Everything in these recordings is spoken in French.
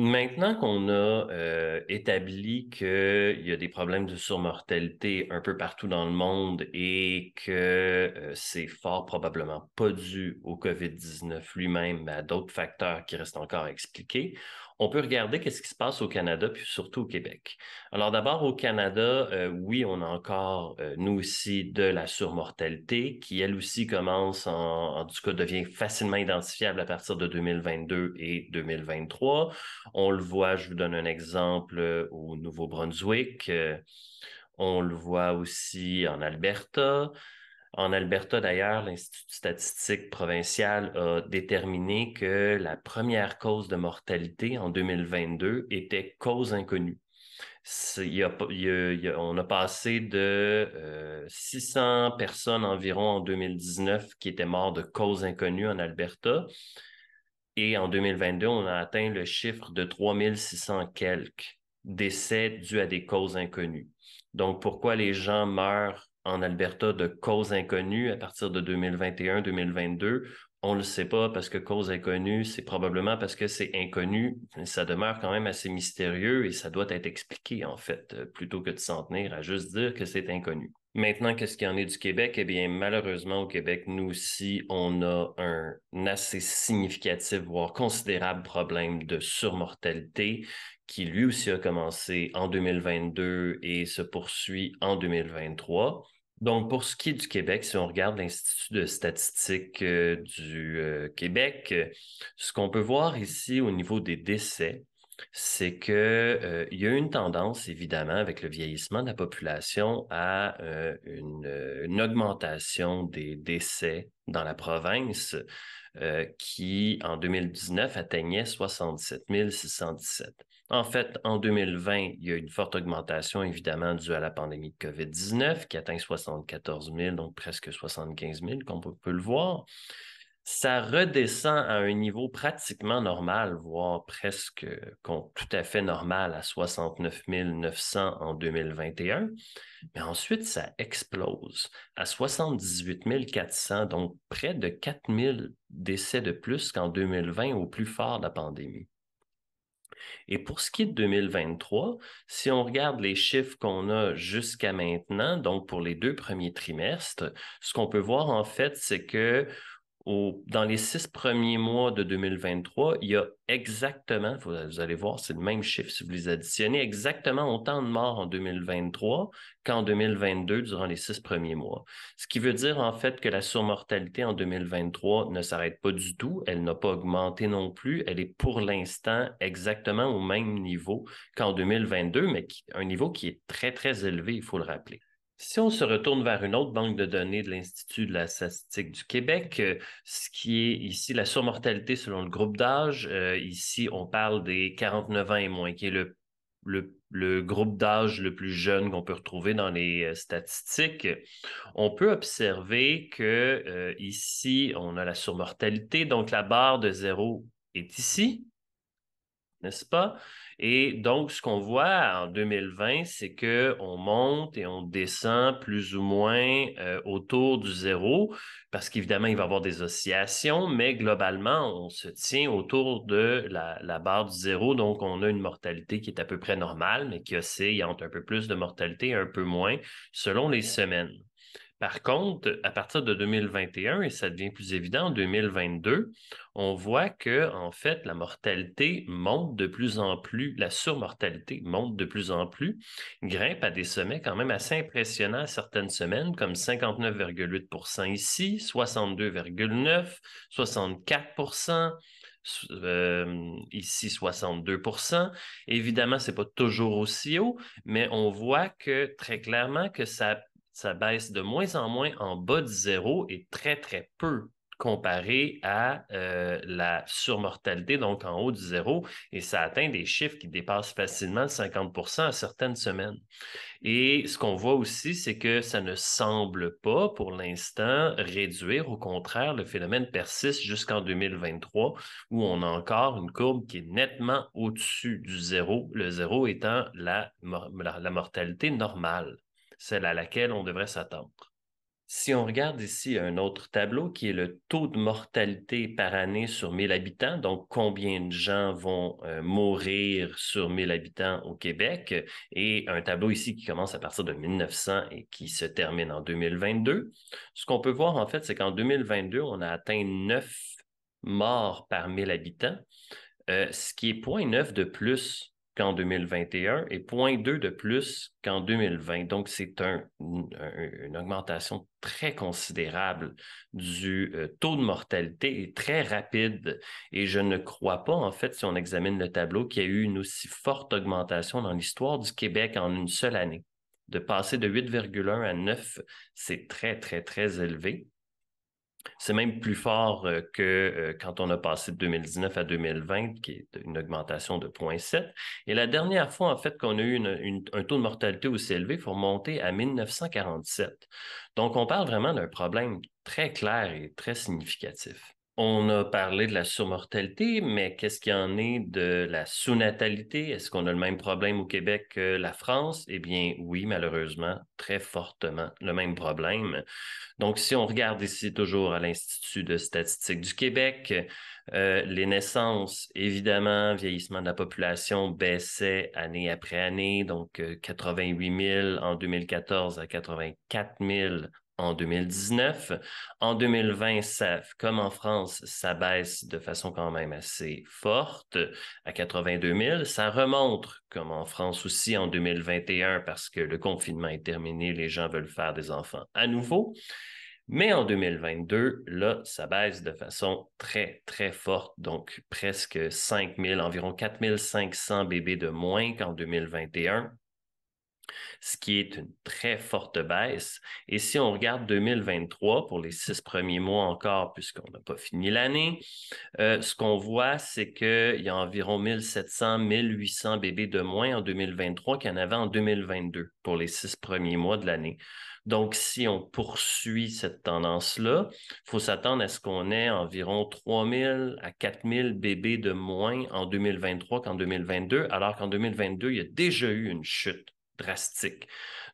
Maintenant qu'on a euh, établi établi qu'il y a des problèmes de surmortalité un peu partout dans le monde et que euh, c'est fort probablement pas dû au COVID-19 lui-même, mais à d'autres facteurs qui restent encore à expliquer, on peut regarder qu'est-ce qui se passe au Canada, puis surtout au Québec. Alors d'abord, au Canada, euh, oui, on a encore, nous aussi, de la surmortalité qui, elle aussi, commence, en, en tout cas, devient facilement identifiable à partir de 2022 et 2023. On le voit, je vous donne un exemple euh, au Nouveau-Brunswick. Euh, on le voit aussi en Alberta. En Alberta, d'ailleurs, l'Institut de statistique provincial a déterminé que la première cause de mortalité en 2022 était cause inconnue. on a passé de 600 euh, personnes environ en 2019 qui étaient mortes de cause inconnue en Alberta et en 2022, on a atteint le chiffre de 3600 quelques décès dus à des causes inconnues. Donc, pourquoi les gens meurent en Alberta de causes inconnues à partir de 2021-2022? On ne le sait pas parce que cause inconnue, c'est probablement parce que c'est inconnu. Ça demeure quand même assez mystérieux et ça doit être expliqué, en fait, euh, plutôt que de s'en tenir à juste dire que c'est inconnu. Maintenant, qu'est-ce qu'il y en est du Québec? Eh bien, malheureusement, au Québec, nous aussi, on a un assez significatif, voire considérable problème de surmortalité qui lui aussi a commencé en 2022 et se poursuit en 2023. Donc, pour ce qui est du Québec, si on regarde l'Institut de statistique euh, du euh, Québec, ce qu'on peut voir ici au niveau des décès, c'est qu'il euh, y a une tendance, évidemment, avec le vieillissement de la population, à euh, euh, une, augmentation des décès dans la province qui, en 2019, atteignait 67 617. En fait, en 2020, il y a une forte augmentation, évidemment, due à la pandémie de COVID-19 qui atteint 74 000, donc presque 75 000, comme on peut le voir ça redescend à un niveau pratiquement normal, voire presque tout à fait normal à 69 900 en 2021. Mais ensuite, ça explose à 78 400, donc près de 4000 décès de plus qu'en 2020 au plus fort de la pandémie. Et pour ce qui est de 2023, si on regarde les chiffres qu'on a jusqu'à maintenant, donc pour les deux premiers trimestres, ce qu'on peut voir en fait, c'est que dans les six premiers mois de 2023, il y a exactement, vous, allez voir, c'est le même chiffre si vous les additionnez, exactement autant de morts en 2023 qu'en 2022 durant les six premiers mois. Ce qui veut dire en fait que la surmortalité en 2023 ne s'arrête pas du tout, elle n'a pas augmenté non plus, elle est pour l'instant exactement au même niveau qu'en 2022, mais un niveau qui est très, très élevé, il faut le rappeler. Si on se retourne vers une autre banque de données de l'Institut de la statistique du Québec, euh, ce qui est ici la surmortalité selon le groupe d'âge, euh, ici on parle des 49 ans et moins, qui est le, groupe d'âge le plus jeune qu'on peut retrouver dans les euh, statistiques. On peut observer que ici on a la surmortalité, donc la barre de zéro est ici, n'est-ce pas? Et donc, ce qu'on voit en 2020, c'est qu'on monte et on descend plus ou moins euh, autour du zéro, parce qu'évidemment, il va y avoir des oscillations, mais globalement, on se tient autour de la, la, barre du zéro. Donc, on a une mortalité qui est à peu près normale, mais qui oscille entre un peu plus de mortalité et un peu moins selon les semaines. Par contre, à partir de 2021, et ça devient plus évident en 2022, on voit que, en fait, la mortalité monte de plus en plus, la surmortalité monte de plus en plus, grimpe à des sommets quand même assez impressionnants certaines semaines, comme 59,8 ici, 62,9, 64 euh, ici 62 Évidemment, ce n'est pas toujours aussi haut, mais on voit que très clairement que ça ça baisse de moins en moins en bas de zéro et très, très peu comparé à euh, la surmortalité, donc en haut du zéro, et ça atteint des chiffres qui dépassent facilement 50 à certaines semaines. Et ce qu'on voit aussi, c'est que ça ne semble pas, pour l'instant, réduire. Au contraire, le phénomène persiste jusqu'en 2023, où on a encore une courbe qui est nettement au-dessus du zéro, le zéro étant la mortalité normale celle à laquelle on devrait s'attendre. Si on regarde ici un autre tableau qui est le taux de mortalité par année sur 1000 habitants, donc combien de gens vont euh, mourir sur 1000 habitants au Québec, et un tableau ici qui commence à partir de 1900 et qui se termine en 2022. Ce qu'on peut voir en fait, c'est qu'en 2022, on a atteint 9 morts par 1000 habitants, euh, ce qui est 0.9 de plus qu'en 2021 et 0,2 de plus qu'en 2020. Donc, c'est une augmentation très considérable du euh, taux de mortalité et très rapide. Et je ne crois pas, en fait, si on examine le tableau, qu'il y a eu une aussi forte augmentation dans l'histoire du Québec en une seule année. De passer de 8,1 à 9, c'est très, très, très élevé. C'est même plus fort euh, que euh, quand on a passé de 2019 à 2020, qui est une augmentation de 0,7. Et la dernière fois, en fait, qu'on a eu un taux de mortalité aussi élevé, il faut remonter à 1947. Donc, on parle vraiment d'un problème très clair et très significatif. On a parlé de la surmortalité, mais qu'est-ce qu'il y en est de la sous-natalité? Est-ce qu'on a le même problème au Québec que la France? Eh bien, oui, malheureusement, très fortement, le même problème. Donc, si on regarde ici toujours à l'Institut de statistique du Québec, euh, les naissances, évidemment, vieillissement de la population baissait année après année, donc 88 euh, 000 en 2014 à 84 000 en 2019. En 2020, ça, comme en France, ça baisse de façon quand même assez forte à 82 000. Ça remonte, comme en France aussi, en 2021 parce que le confinement est terminé, les gens veulent faire des enfants à nouveau. Mais en 2022, là, ça baisse de façon très, très forte, donc presque 5 000, environ 4 500 bébés de moins qu'en 2021 ce qui est une très forte baisse. Et si on regarde 2023 pour les six premiers mois encore, puisqu'on n'a pas fini l'année, euh, ce qu'on voit, c'est qu'il y a environ 1700, 1800 bébés de moins en 2023 qu'il y en avait en 2022 pour les six premiers mois de l'année. Donc, si on poursuit cette tendance-là, il faut s'attendre à ce qu'on ait environ 3 à 4 000 bébés de moins en 2023 qu'en 2022, alors qu'en 2022, il y a déjà eu une chute drastique.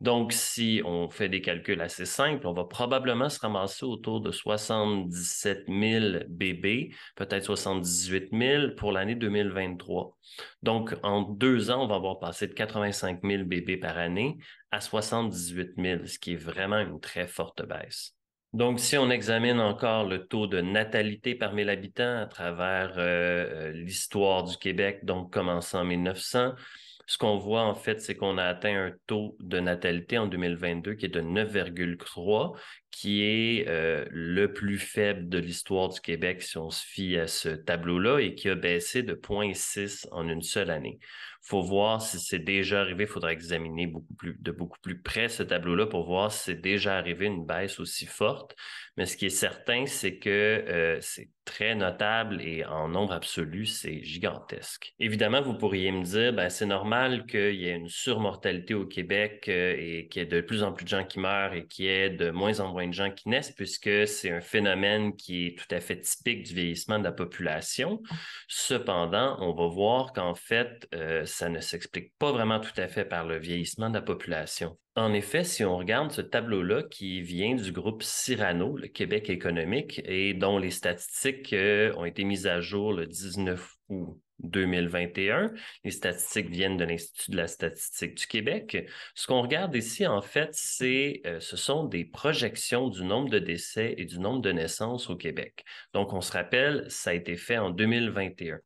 Donc, si on fait des calculs assez simples, on va probablement se ramasser autour de 77 000 bébés, peut-être 78 000 pour l'année 2023. Donc, en deux ans, on va avoir passé de 85 000 bébés par année à 78 000, ce qui est vraiment une très forte baisse. Donc, si on examine encore le taux de natalité par 1000 habitants à travers euh, l'histoire du Québec, donc commençant en 1900, ce qu'on voit, en fait, c'est qu'on a atteint un taux de natalité en 2022 qui est de 9,3, qui est euh, le plus faible de l'histoire du Québec si on se fie à ce tableau-là et qui a baissé de 0,6 en une seule année. Il faut voir si c'est déjà arrivé, il faudra examiner beaucoup plus, de beaucoup plus près ce tableau-là pour voir si c'est déjà arrivé une baisse aussi forte. Mais ce qui est certain, c'est que euh, c'est très notable et en nombre absolu, c'est gigantesque. Évidemment, vous pourriez me dire, ben, c'est normal qu'il y ait une surmortalité au Québec euh, et qu'il y ait de plus en plus de gens qui meurent et qu'il y ait de moins en moins de gens qui naissent puisque c'est un phénomène qui est tout à fait typique du vieillissement de la population. Cependant, on va voir qu'en fait, euh, ça ne s'explique pas vraiment tout à fait par le vieillissement de la population. En effet, si on regarde ce tableau-là qui vient du groupe Cyrano, le Québec économique, et dont les statistiques euh, ont été mises à jour le 19 août 2021. Les statistiques viennent de l'Institut de la statistique du Québec. Ce qu'on regarde ici, en fait, c'est, euh, ce sont des projections du nombre de décès et du nombre de naissances au Québec. Donc, on se rappelle, ça a été fait en 2021.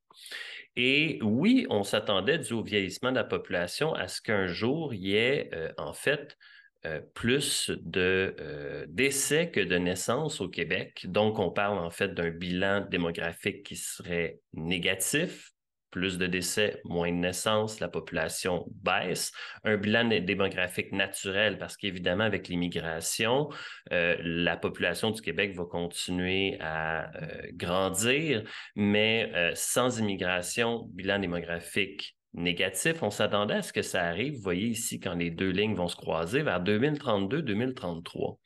Et oui, on s'attendait, du au vieillissement de la population, à ce qu'un jour, il y ait, euh, en fait, euh, plus de décès que de naissances au Québec. Donc, on parle en fait d'un bilan démographique qui serait négatif plus de décès, moins de naissances, la population baisse, un bilan démographique naturel parce qu'évidemment avec l'immigration, euh, la population du Québec va continuer à euh, grandir, mais euh, sans immigration, bilan démographique négatif. On s'attendait à ce que ça arrive, vous voyez ici, quand les deux lignes vont se croiser vers 2032-2033.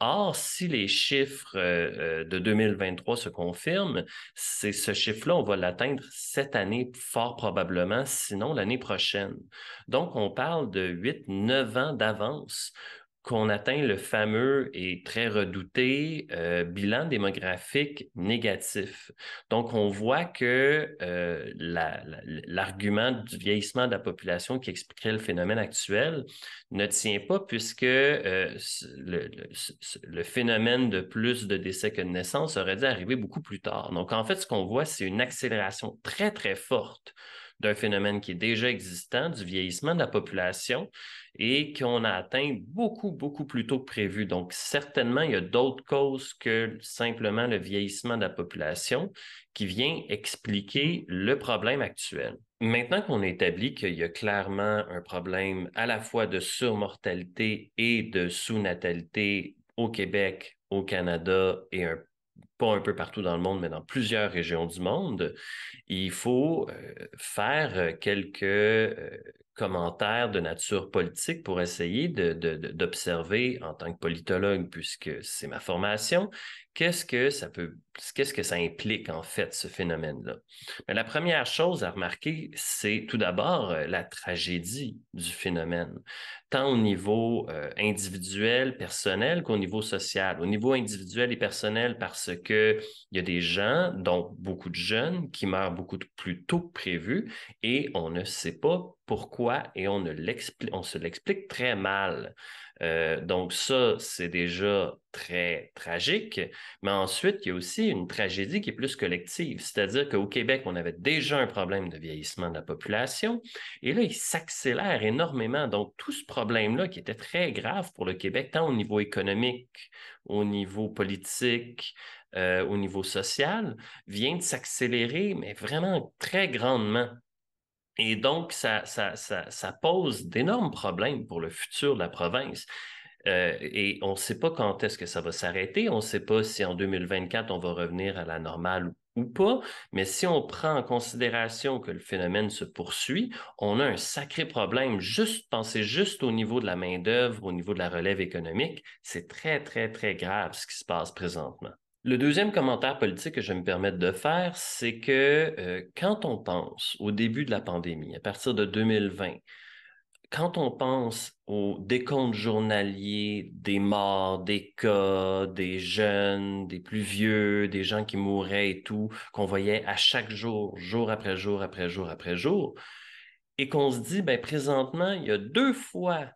Or, si les chiffres euh, euh, de 2023 se confirment, c'est ce chiffre-là, on va l'atteindre cette année fort probablement, sinon l'année prochaine. Donc, on parle de 8-9 ans d'avance qu'on atteint le fameux et très redouté euh, bilan démographique négatif. Donc, on voit que euh, l'argument du vieillissement de la population qui expliquerait le phénomène actuel ne tient pas puisque euh, le, phénomène de plus de décès que de naissances aurait dû arriver beaucoup plus tard. Donc, en fait, ce qu'on voit, c'est une accélération très, très forte d'un phénomène qui est déjà existant, du vieillissement de la population, et qu'on a atteint beaucoup, beaucoup plus tôt que prévu. Donc, certainement, il y a d'autres causes que simplement le vieillissement de la population qui vient expliquer le problème actuel. Maintenant qu'on établit qu'il y a clairement un problème à la fois de surmortalité et de sous-natalité au Québec, au Canada et un pas un peu partout dans le monde, mais dans plusieurs régions du monde, il faut euh, faire euh, quelques euh, commentaires de nature politique pour essayer d'observer en tant que politologue, puisque c'est ma formation, qu'est-ce que ça implique en fait, ce phénomène-là? Ben, la première chose à remarquer, c'est tout d'abord euh, la tragédie du phénomène, tant au niveau euh, individuel, personnel qu'au niveau social. Au niveau individuel et personnel, parce qu'il y a des gens, dont beaucoup de jeunes, qui meurent beaucoup plus tôt que prévu et on ne sait pas pourquoi et on se l'explique très mal. Euh, donc ça, c'est déjà très tragique. Mais ensuite, il y a aussi une tragédie qui est plus collective, c'est-à-dire qu'au Québec, on avait déjà un problème de vieillissement de la population, et là, il s'accélère énormément. Donc tout ce problème-là qui était très grave pour le Québec, tant au niveau économique, au niveau politique, euh, au niveau social, vient de s'accélérer, mais vraiment très grandement et donc, ça, pose d'énormes problèmes pour le futur de la province. Euh, et on ne sait pas quand est-ce que ça va s'arrêter. On ne sait pas si en 2024, on va revenir à la normale ou pas. Mais si on prend en considération que le phénomène se poursuit, on a un sacré problème. Juste juste au niveau de la main-d'œuvre, au niveau de la relève économique, c'est très, très, très grave ce qui se passe présentement. Le deuxième commentaire politique que je vais me permettre de faire, c'est que euh, quand on pense au début de la pandémie, à partir de 2020, quand on pense aux décomptes journaliers des morts, des cas, des jeunes, des plus vieux, des gens qui mouraient et tout, qu'on voyait à chaque jour, jour après jour, après jour, après jour, et qu'on se dit, ben, présentement, il y a deux fois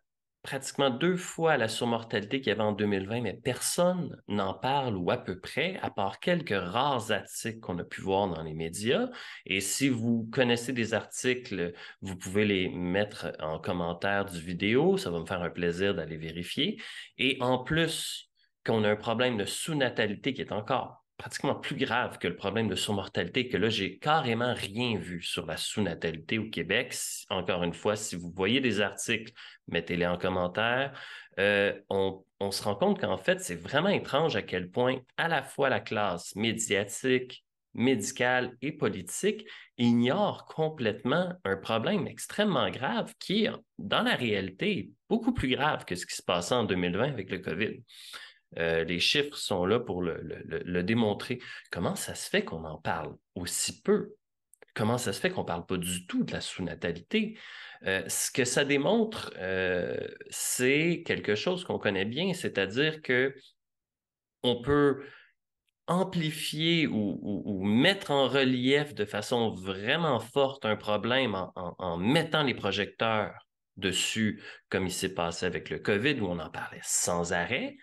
pratiquement deux fois la surmortalité qu'il y avait en 2020, mais personne n'en parle ou à peu près, à part quelques rares articles qu'on a pu voir dans les médias. Et si vous connaissez des articles, vous pouvez les mettre en commentaire du vidéo. Ça va me faire un plaisir d'aller vérifier. Et en plus, qu'on a un problème de sous-natalité qui est encore pratiquement plus grave que le problème de surmortalité, que là, j'ai carrément rien vu sur la sous-natalité au Québec. Encore une fois, si vous voyez des articles, mettez-les en commentaire. Euh, on, on se rend compte qu'en fait, c'est vraiment étrange à quel point à la fois la classe médiatique, médicale et politique ignore complètement un problème extrêmement grave qui, dans la réalité, est beaucoup plus grave que ce qui se passait en 2020 avec le COVID. Euh, les chiffres sont là pour le, démontrer. Comment ça se fait qu'on en parle aussi peu? Comment ça se fait qu'on ne parle pas du tout de la sous-natalité? Euh, ce que ça démontre, euh, c'est quelque chose qu'on connaît bien, c'est-à-dire que on peut amplifier ou, mettre en relief de façon vraiment forte un problème en mettant les projecteurs dessus, comme il s'est passé avec le COVID, où on en parlait sans arrêt,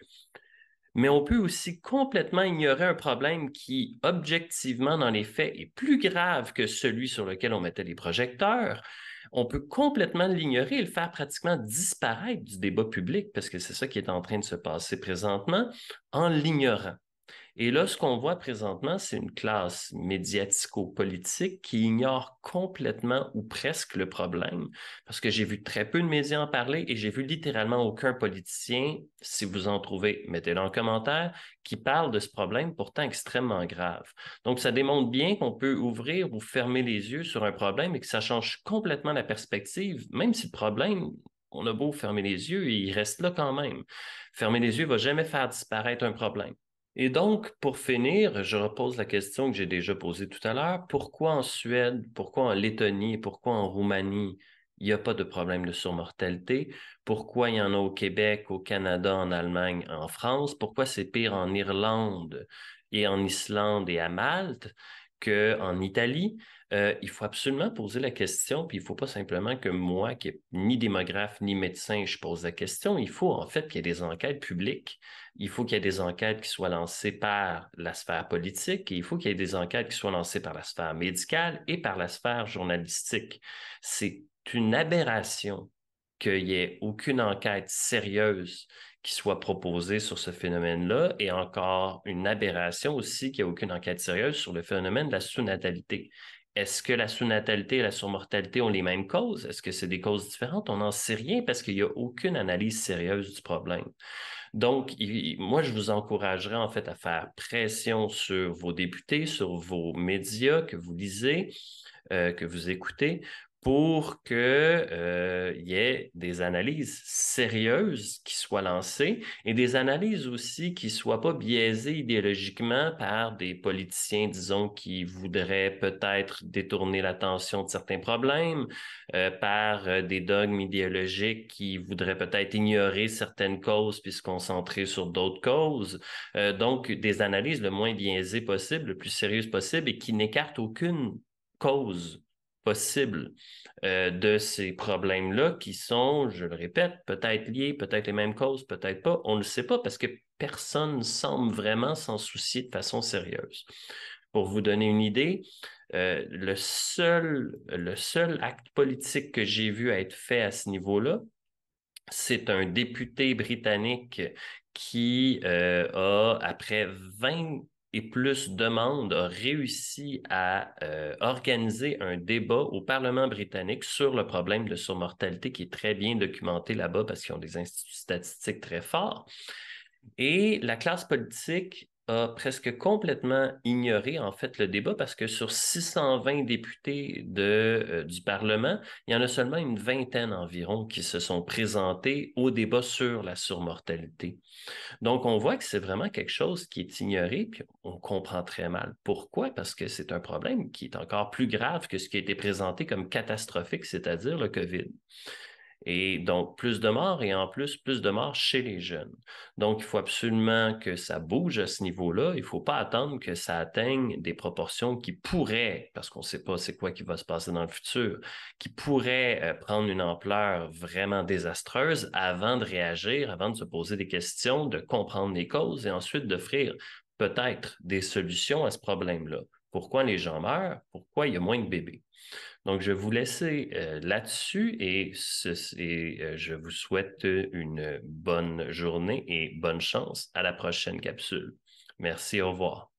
mais on peut aussi complètement ignorer un problème qui, objectivement, dans les faits, est plus grave que celui sur lequel on mettait les projecteurs. On peut complètement l'ignorer et le faire pratiquement disparaître du débat public, parce que c'est ça qui est en train de se passer présentement, en l'ignorant. Et là, ce qu'on voit présentement, c'est une classe médiatico-politique qui ignore complètement ou presque le problème, parce que j'ai vu très peu de médias en parler et j'ai vu littéralement aucun politicien, si vous en trouvez, mettez-le en commentaire, qui parle de ce problème pourtant extrêmement grave. Donc, ça démontre bien qu'on peut ouvrir ou fermer les yeux sur un problème et que ça change complètement la perspective, même si le problème, on a beau fermer les yeux, il reste là quand même. Fermer les yeux ne va jamais faire disparaître un problème. Et donc, pour finir, je repose la question que j'ai déjà posée tout à l'heure. Pourquoi en Suède, pourquoi en Lettonie, pourquoi en Roumanie, il n'y a pas de problème de surmortalité? Pourquoi il y en a au Québec, au Canada, en Allemagne, en France? Pourquoi c'est pire en Irlande et en Islande et à Malte qu'en Italie? Euh, il faut absolument poser la question, puis il ne faut pas simplement que moi, qui est ni démographe ni médecin, je pose la question. Il faut en fait qu'il y ait des enquêtes publiques, il faut qu'il y ait des enquêtes qui soient lancées par la sphère politique, et il faut qu'il y ait des enquêtes qui soient lancées par la sphère médicale et par la sphère journalistique. C'est une aberration qu'il n'y ait aucune enquête sérieuse qui soit proposée sur ce phénomène-là, et encore une aberration aussi qu'il n'y ait aucune enquête sérieuse sur le phénomène de la sous-natalité. Est-ce que la sous-natalité et la surmortalité ont les mêmes causes? Est-ce que c'est des causes différentes? On n'en sait rien parce qu'il n'y a aucune analyse sérieuse du problème. Donc, moi, je vous encouragerais en fait à faire pression sur vos députés, sur vos médias que vous lisez, euh, que vous écoutez, pour qu'il euh, y ait des analyses sérieuses qui soient lancées et des analyses aussi qui ne soient pas biaisées idéologiquement par des politiciens, disons, qui voudraient peut-être détourner l'attention de certains problèmes, euh, par euh, des dogmes idéologiques qui voudraient peut-être ignorer certaines causes puis se concentrer sur d'autres causes. donc, des analyses le moins biaisées possible, le plus sérieuses possible et qui n'écartent aucune cause possible euh, de ces problèmes-là qui sont, je le répète, peut-être liés, peut-être les mêmes causes, peut-être pas. On ne le sait pas parce que personne ne semble vraiment s'en soucier de façon sérieuse. Pour vous donner une idée, euh, le, seul, le seul acte politique que j'ai vu être fait à ce niveau-là, c'est un député britannique qui euh, a, après 20, et plus demande a réussi à euh, organiser un débat au Parlement britannique sur le problème de surmortalité qui est très bien documenté là-bas parce qu'ils ont des instituts statistiques très forts. Et la classe politique a presque complètement ignoré en fait le débat parce que sur 620 députés euh, du Parlement, il y en a seulement une vingtaine environ qui se sont présentés au débat sur la surmortalité. Donc on voit que c'est vraiment quelque chose qui est ignoré, puis on comprend très mal pourquoi, parce que c'est un problème qui est encore plus grave que ce qui a été présenté comme catastrophique, c'est-à-dire le COVID. Et donc, plus de morts et en plus, plus de morts chez les jeunes. Donc, il faut absolument que ça bouge à ce niveau-là. Il ne faut pas attendre que ça atteigne des proportions qui pourraient, parce qu'on ne sait pas c'est quoi qui va se passer dans le futur, qui pourraient euh, prendre une ampleur vraiment désastreuse avant de réagir, avant de se poser des questions, de comprendre les causes et ensuite d'offrir peut-être des solutions à ce problème-là pourquoi les gens meurent, pourquoi il y a moins de bébés. Donc, je vais vous laisser euh, là-dessus et, euh, je vous souhaite une bonne journée et bonne chance à la prochaine capsule. Merci, au revoir.